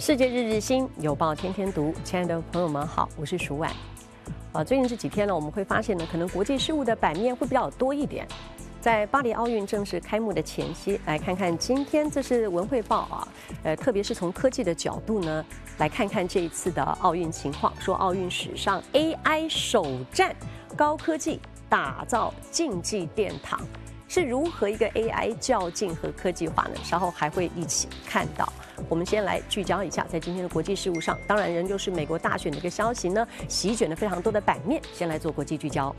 世界日日新，有报天天读。亲爱的朋友们，好，我是舒婉。啊，最近这几天呢，我们会发现呢，可能国际事务的版面会比较多一点。在巴黎奥运正式开幕的前夕，来看看今天这是《文汇报》啊，呃，特别是从科技的角度呢，来看看这一次的奥运情况。说奥运史上 AI 首战，高科技打造竞技殿堂。是如何一个 AI 较劲和科技化呢？稍后还会一起看到。我们先来聚焦一下，在今天的国际事务上，当然仍旧是美国大选的一个消息呢，席卷了非常多的版面。先来做国际聚焦。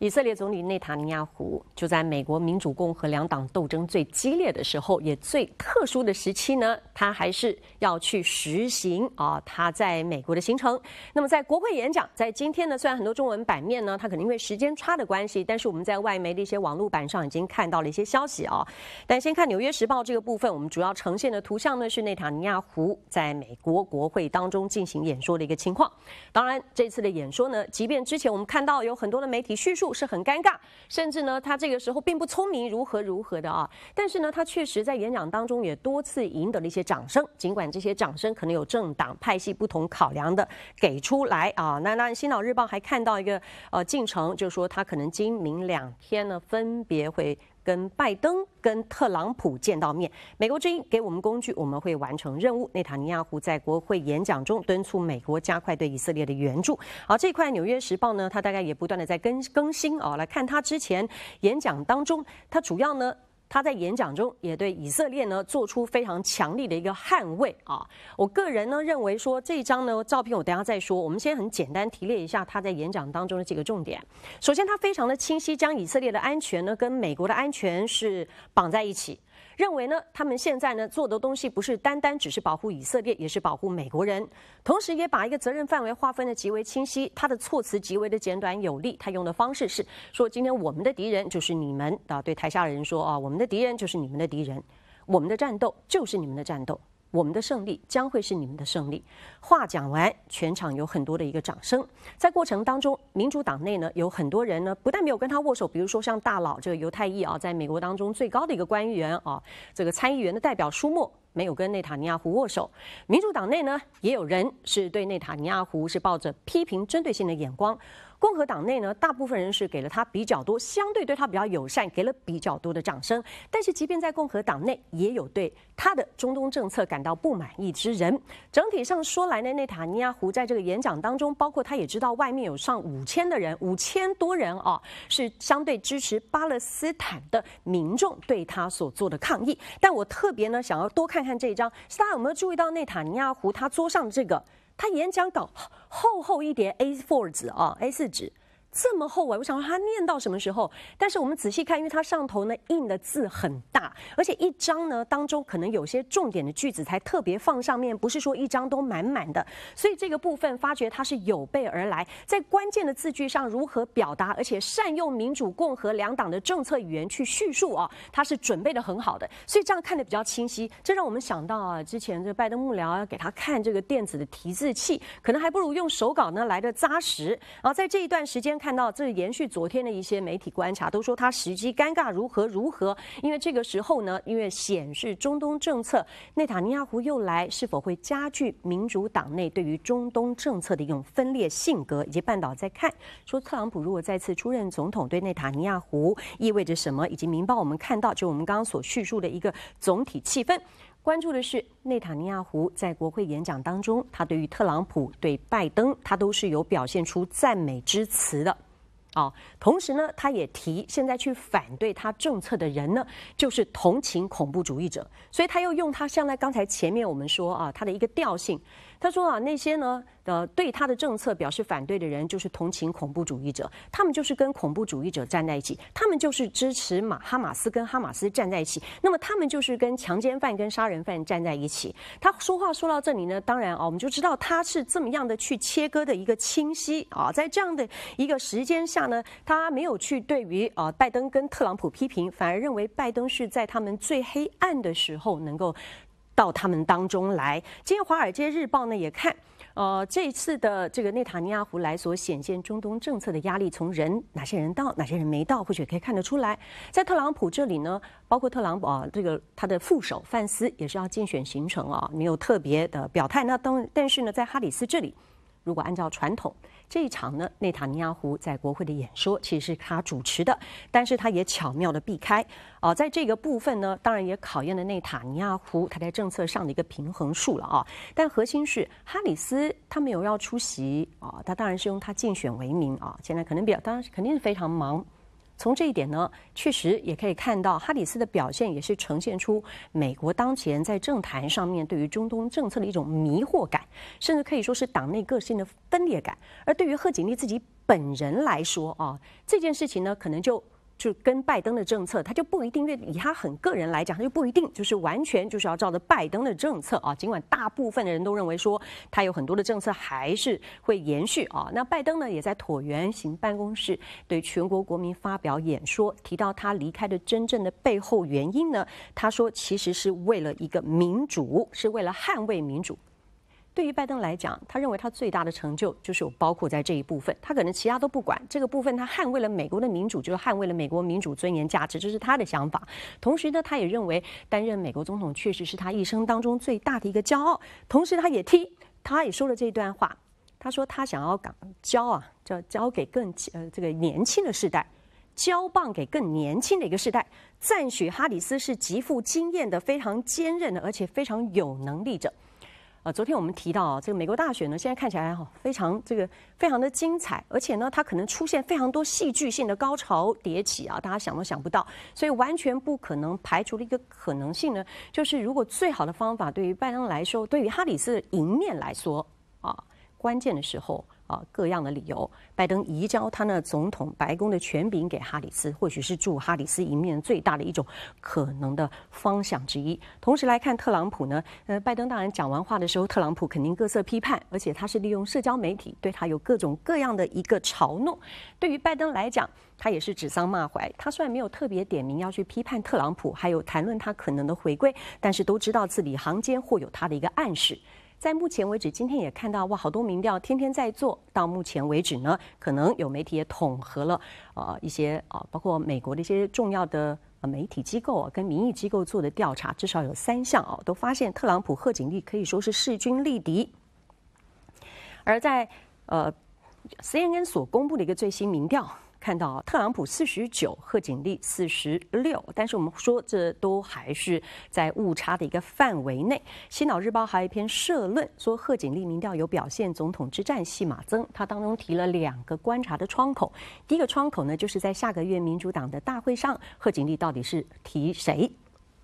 以色列总理内塔尼亚胡就在美国民主共和两党斗争最激烈的时候，也最特殊的时期呢，他还是要去实行啊他在美国的行程。那么在国会演讲，在今天呢，虽然很多中文版面呢，它肯定会时间差的关系，但是我们在外媒的一些网络版上已经看到了一些消息啊。但先看《纽约时报》这个部分，我们主要呈现的图像呢是内塔尼亚胡在美国国会当中进行演说的一个情况。当然，这次的演说呢，即便之前我们看到有很多的媒体叙述。不是很尴尬，甚至呢，他这个时候并不聪明，如何如何的啊？但是呢，他确实在演讲当中也多次赢得了一些掌声，尽管这些掌声可能有政党派系不同考量的给出来啊。那那《新老日报》还看到一个呃进程，就是说他可能今明两天呢，分别会。跟拜登、跟特朗普见到面，美国之音给我们工具，我们会完成任务。内塔尼亚胡在国会演讲中敦促美国加快对以色列的援助。好，这块《纽约时报》呢，它大概也不断的在更更新啊，来看他之前演讲当中，他主要呢。他在演讲中也对以色列呢做出非常强力的一个捍卫啊！我个人呢认为说这张呢照片我等下再说，我们先很简单提炼一下他在演讲当中的几个重点。首先，他非常的清晰，将以色列的安全呢跟美国的安全是绑在一起。认为呢，他们现在呢做的东西不是单单只是保护以色列，也是保护美国人，同时也把一个责任范围划分的极为清晰。他的措辞极为的简短有力，他用的方式是说：今天我们的敌人就是你们啊，对台下的人说啊，我们的敌人就是你们的敌人，我们的战斗就是你们的战斗。我们的胜利将会是你们的胜利。话讲完，全场有很多的一个掌声。在过程当中，民主党内呢有很多人呢不但没有跟他握手，比如说像大佬这个犹太裔啊，在美国当中最高的一个官员啊，这个参议员的代表舒默没有跟内塔尼亚胡握手。民主党内呢也有人是对内塔尼亚胡是抱着批评针对性的眼光。共和党内呢，大部分人是给了他比较多，相对对他比较友善，给了比较多的掌声。但是，即便在共和党内，也有对他的中东政策感到不满意之人。整体上说来呢，内塔尼亚胡在这个演讲当中，包括他也知道外面有上五千的人，五千多人啊，是相对支持巴勒斯坦的民众对他所做的抗议。但我特别呢，想要多看看这一张，大家有没有注意到内塔尼亚胡他桌上这个？他演讲稿厚厚一叠 A4 纸啊，A4 纸。这么厚啊！我想他念到什么时候？但是我们仔细看，因为它上头呢印的字很大，而且一张呢当中可能有些重点的句子才特别放上面，不是说一张都满满的。所以这个部分发觉它是有备而来，在关键的字句上如何表达，而且善用民主共和两党的政策语言去叙述啊，它是准备的很好的。所以这样看的比较清晰，这让我们想到啊，之前这拜登幕僚要给他看这个电子的提字器，可能还不如用手稿呢来的扎实然后在这一段时间。看到这是延续昨天的一些媒体观察，都说他时机尴尬如何如何，因为这个时候呢，因为显示中东政策，内塔尼亚胡又来，是否会加剧民主党内对于中东政策的一种分裂性格，以及半岛在看说特朗普如果再次出任总统，对内塔尼亚胡意味着什么，以及民报我们看到就我们刚刚所叙述的一个总体气氛。关注的是内塔尼亚胡在国会演讲当中，他对于特朗普、对拜登，他都是有表现出赞美之词的，啊，同时呢，他也提现在去反对他政策的人呢，就是同情恐怖主义者，所以他又用他像在刚才前面我们说啊，他的一个调性。他说啊，那些呢，呃，对他的政策表示反对的人，就是同情恐怖主义者，他们就是跟恐怖主义者站在一起，他们就是支持马哈马斯跟哈马斯站在一起，那么他们就是跟强奸犯、跟杀人犯站在一起。他说话说到这里呢，当然啊，我们就知道他是这么样的去切割的一个清晰啊，在这样的一个时间下呢，他没有去对于啊拜登跟特朗普批评，反而认为拜登是在他们最黑暗的时候能够。到他们当中来。今天《华尔街日报》呢也看，呃，这一次的这个内塔尼亚胡来所显现中东政策的压力，从人哪些人到，哪些人没到，或许可以看得出来。在特朗普这里呢，包括特朗普啊，这个他的副手范斯也是要竞选行程啊，没有特别的表态。那当但是呢，在哈里斯这里，如果按照传统。这一场呢，内塔尼亚胡在国会的演说其实是他主持的，但是他也巧妙的避开。哦，在这个部分呢，当然也考验了内塔尼亚胡他在政策上的一个平衡术了啊。但核心是哈里斯他没有要出席啊，他当然是用他竞选为名啊，现在可能比较，当然是肯定是非常忙。从这一点呢，确实也可以看到哈里斯的表现也是呈现出美国当前在政坛上面对于中东政策的一种迷惑感，甚至可以说是党内个性的分裂感。而对于贺锦丽自己本人来说啊，这件事情呢，可能就。就跟拜登的政策，他就不一定。因为以他很个人来讲，他就不一定就是完全就是要照着拜登的政策啊。尽管大部分的人都认为说，他有很多的政策还是会延续啊。那拜登呢，也在椭圆形办公室对全国国民发表演说，提到他离开的真正的背后原因呢。他说，其实是为了一个民主，是为了捍卫民主。对于拜登来讲，他认为他最大的成就就是有包括在这一部分，他可能其他都不管这个部分，他捍卫了美国的民主，就是捍卫了美国民主尊严价值，这是他的想法。同时呢，他也认为担任美国总统确实是他一生当中最大的一个骄傲。同时，他也踢，他也说了这段话，他说他想要交啊，叫交给更呃这个年轻的世代，交棒给更年轻的一个世代。赞许哈里斯是极富经验的、非常坚韧的，而且非常有能力者。啊，昨天我们提到啊，这个美国大选呢，现在看起来哈非常这个非常的精彩，而且呢，它可能出现非常多戏剧性的高潮迭起啊，大家想都想不到，所以完全不可能排除了一个可能性呢，就是如果最好的方法对于拜登来说，对于哈里斯的赢面来说啊，关键的时候。啊，各样的理由，拜登移交他那总统白宫的权柄给哈里斯，或许是助哈里斯迎面最大的一种可能的方向之一。同时来看特朗普呢，呃，拜登当然讲完话的时候，特朗普肯定各色批判，而且他是利用社交媒体对他有各种各样的一个嘲弄。对于拜登来讲，他也是指桑骂槐。他虽然没有特别点名要去批判特朗普，还有谈论他可能的回归，但是都知道字里行间或有他的一个暗示。在目前为止，今天也看到哇，好多民调天天在做。到目前为止呢，可能有媒体也统合了，呃，一些啊，包括美国的一些重要的媒体机构啊，跟民意机构做的调查，至少有三项哦，都发现特朗普、贺锦丽可以说是势均力敌。而在呃，CNN 所公布的一个最新民调。看到特朗普四十九，贺锦丽四十六，但是我们说这都还是在误差的一个范围内。《新老日报》还有一篇社论说贺锦丽民调有表现，总统之战戏码增。他当中提了两个观察的窗口，第一个窗口呢就是在下个月民主党的大会上，贺锦丽到底是提谁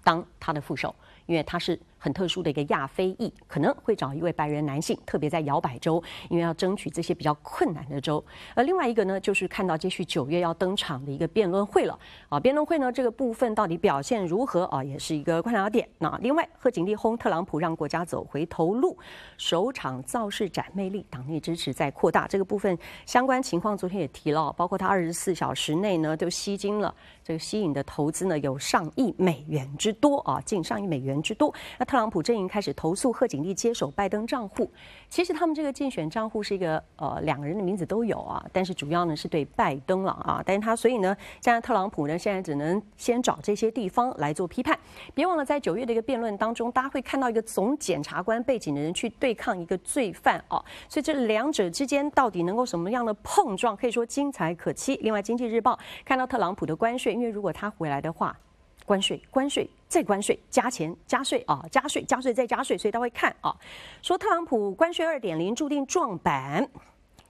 当他的副手，因为他是。很特殊的一个亚非裔，可能会找一位白人男性，特别在摇摆州，因为要争取这些比较困难的州。而另外一个呢，就是看到继续九月要登场的一个辩论会了啊，辩论会呢这个部分到底表现如何啊，也是一个观察点。那另外，贺锦丽轰特朗普让国家走回头路，首场造势展魅力，党内支持在扩大。这个部分相关情况昨天也提了，包括他二十四小时内呢就吸金了，这个吸引的投资呢有上亿美元之多啊，近上亿美元之多。那特朗普阵营开始投诉贺锦丽接手拜登账户，其实他们这个竞选账户是一个呃两个人的名字都有啊，但是主要呢是对拜登了啊，但是他所以呢，现在特朗普呢现在只能先找这些地方来做批判。别忘了在九月的一个辩论当中，大家会看到一个总检察官背景的人去对抗一个罪犯哦，所以这两者之间到底能够什么样的碰撞，可以说精彩可期。另外，《经济日报》看到特朗普的关税，因为如果他回来的话。关税，关税，再关税，加钱，加税啊，加税，加税，再加税。所以大家看啊，说特朗普关税二点零注定撞板，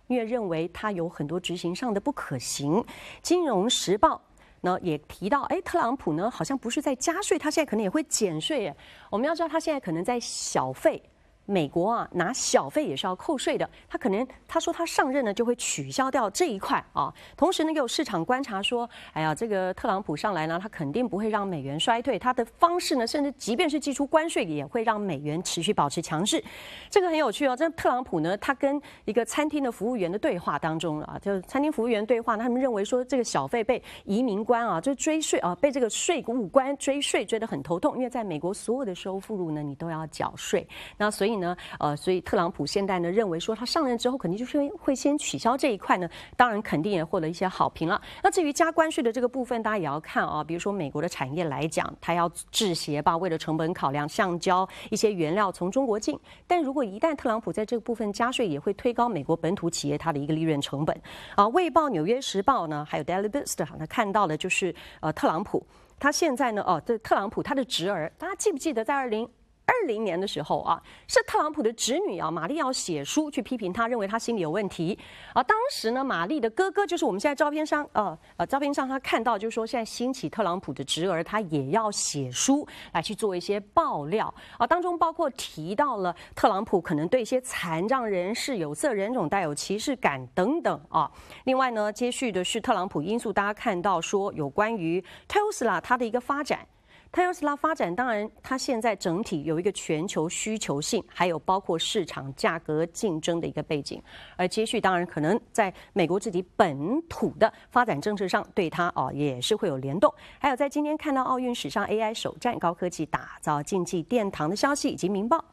因为认为它有很多执行上的不可行。《金融时报》呢也提到，哎，特朗普呢好像不是在加税，他现在可能也会减税。诶，我们要知道他现在可能在小费。美国啊，拿小费也是要扣税的。他可能他说他上任呢，就会取消掉这一块啊。同时呢，也有市场观察说，哎呀，这个特朗普上来呢，他肯定不会让美元衰退。他的方式呢，甚至即便是寄出关税，也会让美元持续保持强势。这个很有趣哦。这特朗普呢，他跟一个餐厅的服务员的对话当中啊，就餐厅服务员对话，他们认为说，这个小费被移民官啊，就追税啊，被这个税务官追税，追得很头痛。因为在美国，所有的收入呢，你都要缴税。那所以。呢，呃，所以特朗普现在呢认为说，他上任之后肯定就是会先取消这一块呢，当然肯定也获得一些好评了。那至于加关税的这个部分，大家也要看啊，比如说美国的产业来讲，它要制鞋吧，为了成本考量，橡胶一些原料从中国进，但如果一旦特朗普在这个部分加税，也会推高美国本土企业它的一个利润成本。啊，《卫报》《纽约时报》呢，还有《Daily Beast》哈，那看到的就是呃，特朗普他现在呢，哦，这特朗普他的侄儿，大家记不记得，在二零？二零年的时候啊，是特朗普的侄女啊，玛丽要写书去批评他，认为他心理有问题啊。当时呢，玛丽的哥哥就是我们现在照片上，呃呃，照片上他看到就是说现在兴起特朗普的侄儿，他也要写书来去做一些爆料啊，当中包括提到了特朗普可能对一些残障人士、有色人种带有歧视感等等啊。另外呢，接续的是特朗普因素，大家看到说有关于特斯拉它的一个发展。特斯拉发展，当然它现在整体有一个全球需求性，还有包括市场价格竞争的一个背景，而接续当然可能在美国自己本土的发展政策上，对它啊也是会有联动。还有在今天看到奥运史上 AI 首战，高科技打造竞技殿堂的消息，以及明报。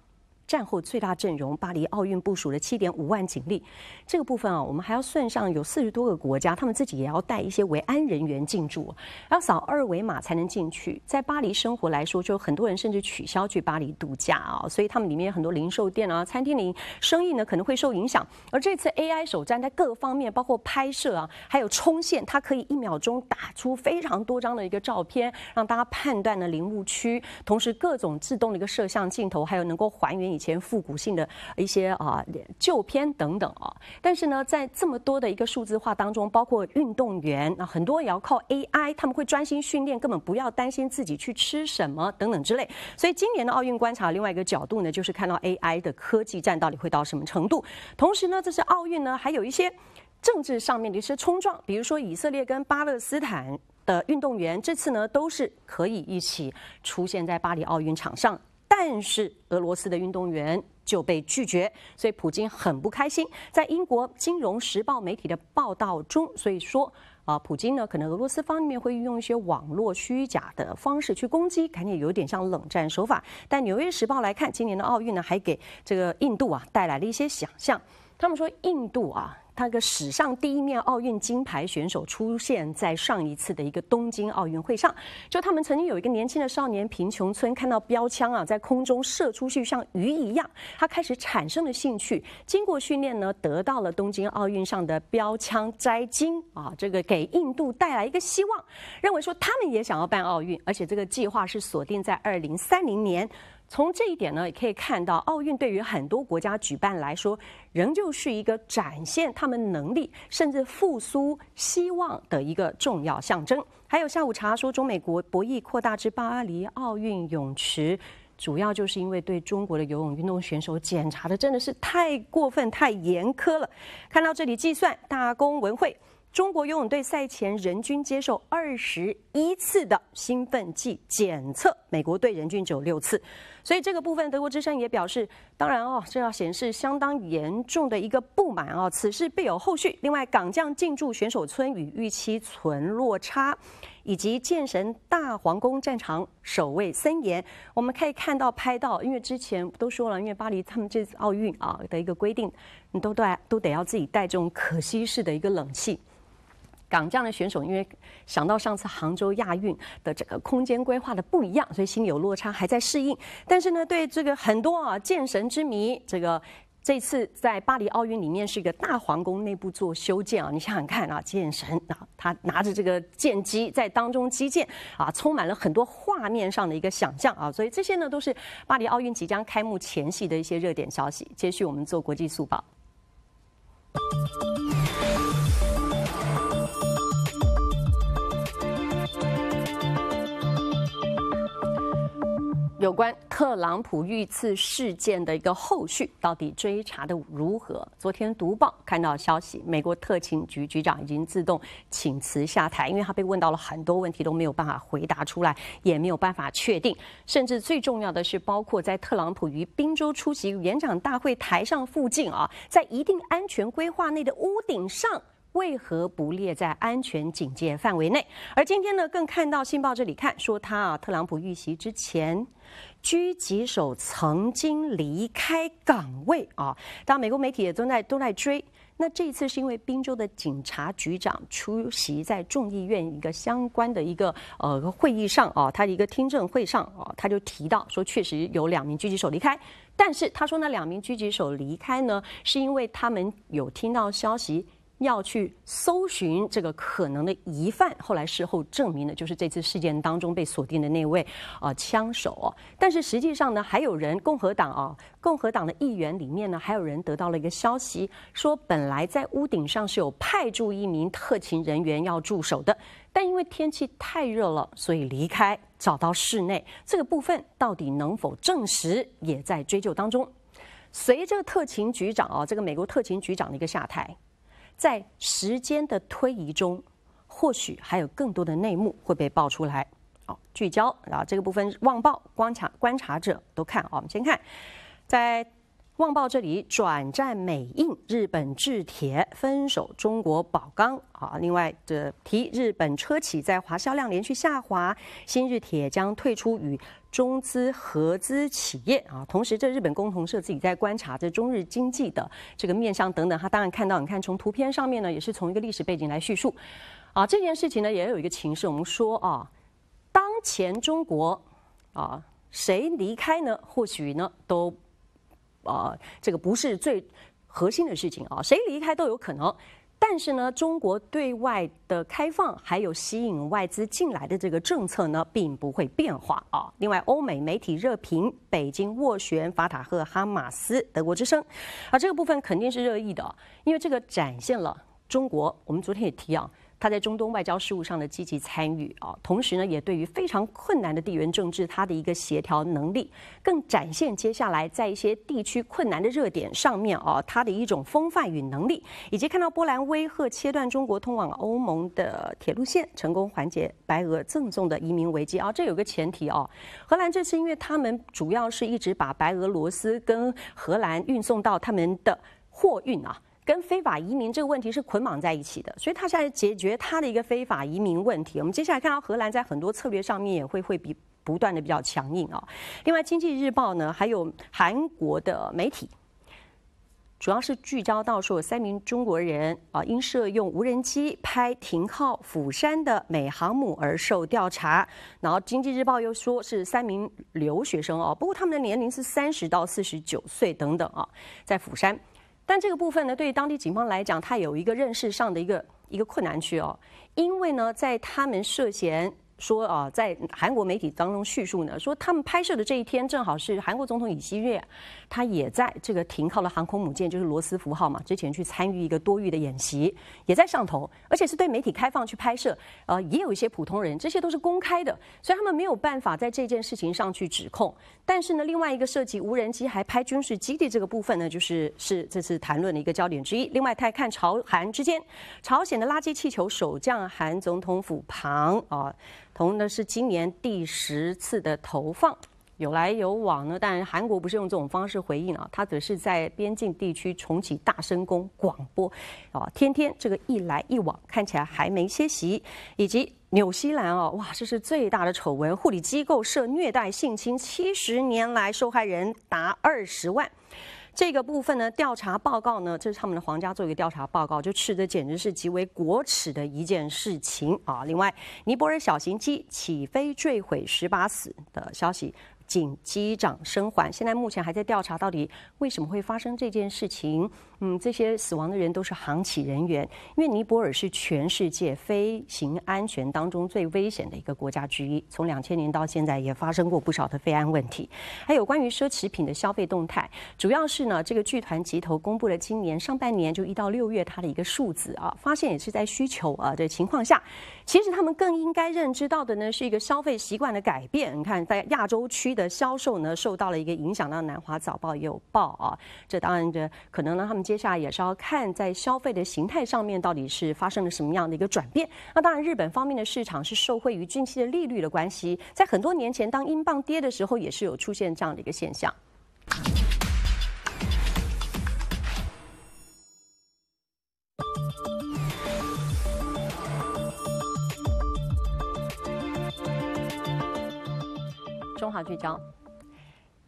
战后最大阵容，巴黎奥运部署了七点五万警力。这个部分啊，我们还要算上有四十多个国家，他们自己也要带一些维安人员进驻，要扫二维码才能进去。在巴黎生活来说，就很多人甚至取消去巴黎度假啊，所以他们里面很多零售店啊、餐厅里生意呢可能会受影响。而这次 AI 首站在各方面，包括拍摄啊，还有冲线，它可以一秒钟打出非常多张的一个照片，让大家判断的零误区。同时，各种自动的一个摄像镜头，还有能够还原以。前复古性的一些啊旧片等等啊，但是呢，在这么多的一个数字化当中，包括运动员，那很多也要靠 AI，他们会专心训练，根本不要担心自己去吃什么等等之类。所以今年的奥运观察另外一个角度呢，就是看到 AI 的科技战到底会到什么程度。同时呢，这是奥运呢，还有一些政治上面的一些冲撞，比如说以色列跟巴勒斯坦的运动员，这次呢都是可以一起出现在巴黎奥运场上。但是俄罗斯的运动员就被拒绝，所以普京很不开心。在英国《金融时报》媒体的报道中，所以说啊，普京呢，可能俄罗斯方面会运用一些网络虚假的方式去攻击，感觉有点像冷战手法。但《纽约时报》来看，今年的奥运呢，还给这个印度啊带来了一些想象。他们说印度啊。他个史上第一面奥运金牌选手出现在上一次的一个东京奥运会上，就他们曾经有一个年轻的少年贫穷村看到标枪啊在空中射出去像鱼一样，他开始产生了兴趣。经过训练呢，得到了东京奥运上的标枪摘金啊，这个给印度带来一个希望，认为说他们也想要办奥运，而且这个计划是锁定在二零三零年。从这一点呢，也可以看到，奥运对于很多国家举办来说，仍旧是一个展现他们能力，甚至复苏希望的一个重要象征。还有下午茶说，中美国博弈扩大至巴黎奥运泳池，主要就是因为对中国的游泳运动选手检查的真的是太过分、太严苛了。看到这里，计算大公文会。中国游泳队赛前人均接受二十一次的兴奋剂检测，美国队人均只有六次，所以这个部分德国之声也表示，当然哦，这要显示相当严重的一个不满哦，此事必有后续。另外，港将进驻选手村与预期存落差，以及剑神大皇宫战场守卫森严，我们可以看到拍到，因为之前都说了，因为巴黎他们这次奥运啊的一个规定，你都带都得要自己带这种可吸式的一个冷气。港这样的选手，因为想到上次杭州亚运的整个空间规划的不一样，所以心里有落差，还在适应。但是呢，对这个很多啊，剑神之谜，这个这次在巴黎奥运里面是一个大皇宫内部做修建啊，你想想看啊，剑神啊，他拿着这个剑机在当中击剑啊，充满了很多画面上的一个想象啊，所以这些呢都是巴黎奥运即将开幕前夕的一些热点消息。接续我们做国际速报。有关特朗普遇刺事件的一个后续，到底追查的如何？昨天读报看到消息，美国特勤局局长已经自动请辞下台，因为他被问到了很多问题都没有办法回答出来，也没有办法确定。甚至最重要的是，包括在特朗普于宾州出席演讲大会台上附近啊，在一定安全规划内的屋顶上，为何不列在安全警戒范围内？而今天呢，更看到信报这里看说他啊，特朗普遇袭之前。狙击手曾经离开岗位啊，当然美国媒体也都在都在追。那这一次是因为宾州的警察局长出席在众议院一个相关的一个呃会议上啊，他的一个听证会上啊，他就提到说，确实有两名狙击手离开，但是他说那两名狙击手离开呢，是因为他们有听到消息。要去搜寻这个可能的疑犯，后来事后证明的就是这次事件当中被锁定的那位啊枪手。但是实际上呢，还有人，共和党啊，共和党的议员里面呢，还有人得到了一个消息，说本来在屋顶上是有派驻一名特勤人员要驻守的，但因为天气太热了，所以离开，找到室内。这个部分到底能否证实，也在追究当中。随着特勤局长啊，这个美国特勤局长的一个下台。在时间的推移中，或许还有更多的内幕会被爆出来。好，聚焦啊，这个部分《望报》观察观察者都看啊。我们先看，在《望报》这里，转战美印，日本制铁分手中国宝钢啊。另外，这提日本车企在华销量连续下滑，新日铁将退出与。中资合资企业啊，同时这日本共同社自己在观察这中日经济的这个面向等等，他当然看到，你看从图片上面呢，也是从一个历史背景来叙述，啊，这件事情呢也有一个情势，我们说啊，当前中国啊谁离开呢？或许呢都啊这个不是最核心的事情啊，谁离开都有可能。但是呢，中国对外的开放还有吸引外资进来的这个政策呢，并不会变化啊。另外，欧美媒体热评北京斡旋法塔赫、哈马斯，德国之声，啊，这个部分肯定是热议的，因为这个展现了中国。我们昨天也提啊。他在中东外交事务上的积极参与啊，同时呢，也对于非常困难的地缘政治，他的一个协调能力更展现。接下来在一些地区困难的热点上面啊，他的一种风范与能力，以及看到波兰威吓切断中国通往欧盟的铁路线，成功缓解白俄赠送的移民危机啊，这有个前提啊，荷兰这次因为他们主要是一直把白俄罗斯跟荷兰运送到他们的货运啊。跟非法移民这个问题是捆绑在一起的，所以他现在解决他的一个非法移民问题。我们接下来看到荷兰在很多策略上面也会会比不断的比较强硬啊。另外，《经济日报》呢，还有韩国的媒体，主要是聚焦到说三名中国人啊，因涉用无人机拍停靠釜山的美航母而受调查。然后，《经济日报》又说是三名留学生哦，不过他们的年龄是三十到四十九岁等等啊，在釜山。但这个部分呢，对当地警方来讲，它有一个认识上的一个一个困难区哦，因为呢，在他们涉嫌。说啊，在韩国媒体当中叙述呢，说他们拍摄的这一天正好是韩国总统尹锡悦，他也在这个停靠的航空母舰就是罗斯福号嘛，之前去参与一个多域的演习，也在上头，而且是对媒体开放去拍摄，呃，也有一些普通人，这些都是公开的，所以他们没有办法在这件事情上去指控。但是呢，另外一个涉及无人机还拍军事基地这个部分呢，就是是这次谈论的一个焦点之一。另外，再看朝韩之间，朝鲜的垃圾气球首降韩总统府旁啊。同的是今年第十次的投放，有来有往呢。但韩国不是用这种方式回应啊，他只是在边境地区重启大声公广播，啊，天天这个一来一往，看起来还没歇息。以及纽西兰哦，哇，这是最大的丑闻，护理机构涉虐待性侵，七十年来受害人达二十万。这个部分呢，调查报告呢，这是他们的皇家做一个调查报告，就斥这简直是极为国耻的一件事情啊。另外，尼泊尔小型机起飞坠毁，十八死的消息，仅机长生还，现在目前还在调查到底为什么会发生这件事情。嗯，这些死亡的人都是航企人员，因为尼泊尔是全世界飞行安全当中最危险的一个国家之一。从两千年到现在，也发生过不少的飞安问题。还有关于奢侈品的消费动态，主要是呢，这个剧团集团公布了今年上半年就一到六月它的一个数字啊，发现也是在需求啊的情况下，其实他们更应该认知到的呢，是一个消费习惯的改变。你看，在亚洲区的销售呢，受到了一个影响，到南华早报也有报啊，这当然的，可能呢，他们接。接下来也是要看在消费的形态上面到底是发生了什么样的一个转变。那当然，日本方面的市场是受惠于近期的利率的关系，在很多年前当英镑跌的时候，也是有出现这样的一个现象。中华聚焦。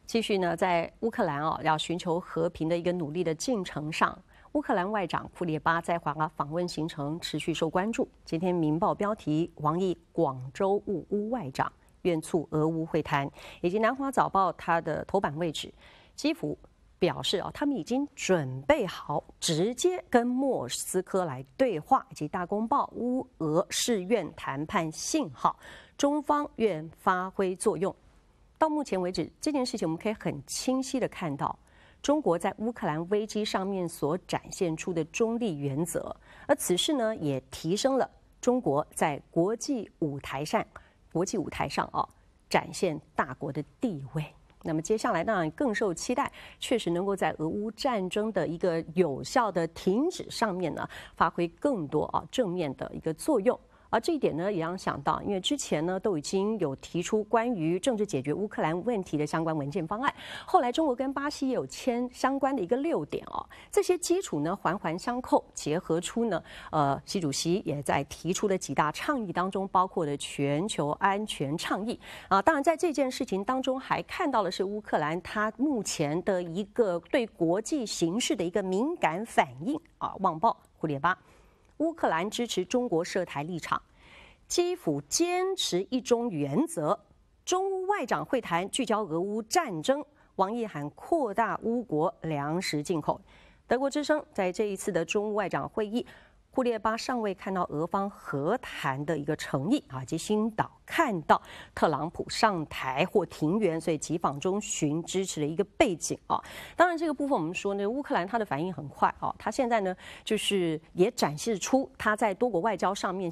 继续呢，在乌克兰哦要寻求和平的一个努力的进程上，乌克兰外长库列巴在华访问行程持续受关注。今天《民报》标题：王毅广州务乌外长，愿促俄乌会谈；以及《南华早报》它的头版位置，基辅表示啊，他们已经准备好直接跟莫斯科来对话；以及《大公报》乌俄事愿谈判信号，中方愿发挥作用。到目前为止，这件事情我们可以很清晰的看到，中国在乌克兰危机上面所展现出的中立原则，而此事呢也提升了中国在国际舞台上，国际舞台上啊展现大国的地位。那么接下来呢更受期待，确实能够在俄乌战争的一个有效的停止上面呢发挥更多啊正面的一个作用。而这一点呢，也让想到，因为之前呢，都已经有提出关于政治解决乌克兰问题的相关文件方案。后来，中国跟巴西也有签相关的一个六点哦。这些基础呢，环环相扣，结合出呢，呃，习主席也在提出的几大倡议当中，包括的全球安全倡议。啊，当然，在这件事情当中，还看到了是乌克兰它目前的一个对国际形势的一个敏感反应。啊，网报，胡列巴。乌克兰支持中国涉台立场，基辅坚持一中原则。中乌外长会谈聚焦俄乌战争，王毅喊扩大乌国粮食进口。德国之声在这一次的中乌外长会议，库列巴尚未看到俄方和谈的一个诚意啊及新岛。看到特朗普上台或停援，所以急访中寻支持的一个背景啊。当然，这个部分我们说呢，乌克兰他的反应很快啊，他现在呢就是也展示出他在多国外交上面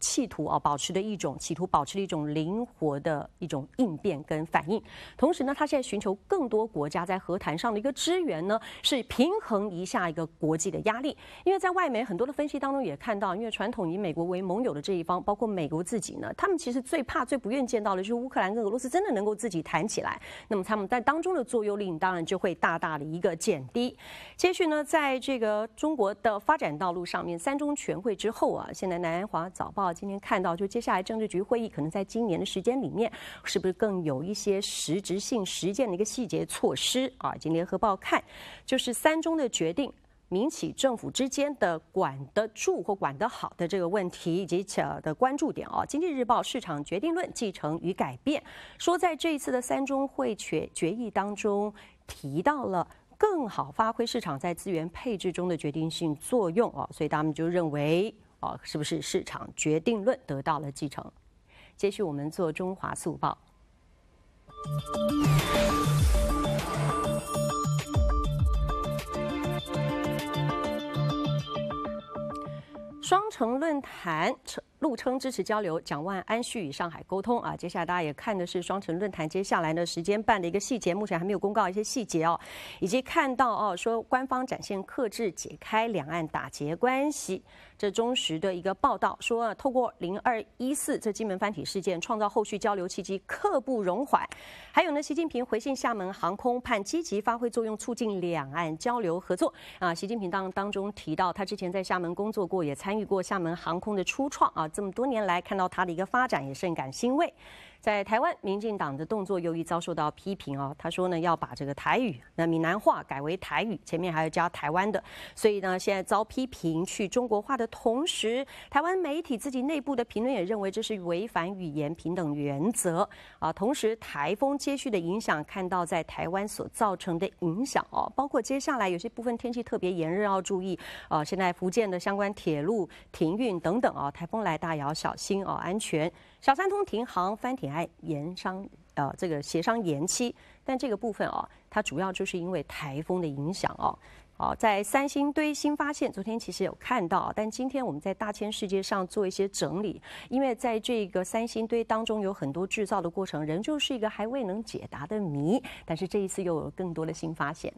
企图啊，保持的一种企图保持的一种灵活的一种应变跟反应。同时呢，他现在寻求更多国家在和谈上的一个支援呢，是平衡一下一个国际的压力。因为在外媒很多的分析当中也看到，因为传统以美国为盟友的这一方，包括美国自己呢，他们其实。最怕、最不愿见到的就是乌克兰跟俄罗斯真的能够自己谈起来，那么他们在当中的作用力当然就会大大的一个减低。接续呢，在这个中国的发展道路上面，三中全会之后啊，现在南华早报今天看到，就接下来政治局会议可能在今年的时间里面，是不是更有一些实质性实践的一个细节措施啊？今天联合报看，就是三中的决定。民企政府之间的管得住或管得好的这个问题，以及呃的关注点哦。经济日报》市场决定论继承与改变，说在这一次的三中会决决议当中提到了更好发挥市场在资源配置中的决定性作用啊，所以他们就认为啊，是不是市场决定论得到了继承？接续我们做《中华速报》。双城论坛。陆称支持交流，蒋万安续与上海沟通啊。接下来大家也看的是双城论坛接下来呢时间办的一个细节，目前还没有公告一些细节哦。以及看到哦说官方展现克制，解开两岸打结关系，这忠实的一个报道说啊，透过零二一四这金门翻体事件，创造后续交流契机，刻不容缓。还有呢，习近平回信厦门航空，盼积极发挥作用，促进两岸交流合作啊。习近平当当中提到，他之前在厦门工作过，也参与过厦门航空的初创啊。这么多年来看到它的一个发展，也甚感欣慰。在台湾，民进党的动作由于遭受到批评哦，他说呢要把这个台语、那闽南话改为台语，前面还要加台湾的，所以呢现在遭批评去中国化的同时，台湾媒体自己内部的评论也认为这是违反语言平等原则啊。同时，台风接续的影响，看到在台湾所造成的影响哦，包括接下来有些部分天气特别炎热要注意，啊，现在福建的相关铁路停运等等哦，台风来大也要小心哦，安全。小三通停航，翻艇爱延商，呃，这个协商延期，但这个部分哦，它主要就是因为台风的影响哦。哦，在三星堆新发现，昨天其实有看到，但今天我们在大千世界上做一些整理，因为在这个三星堆当中有很多制造的过程，仍旧是一个还未能解答的谜，但是这一次又有更多的新发现。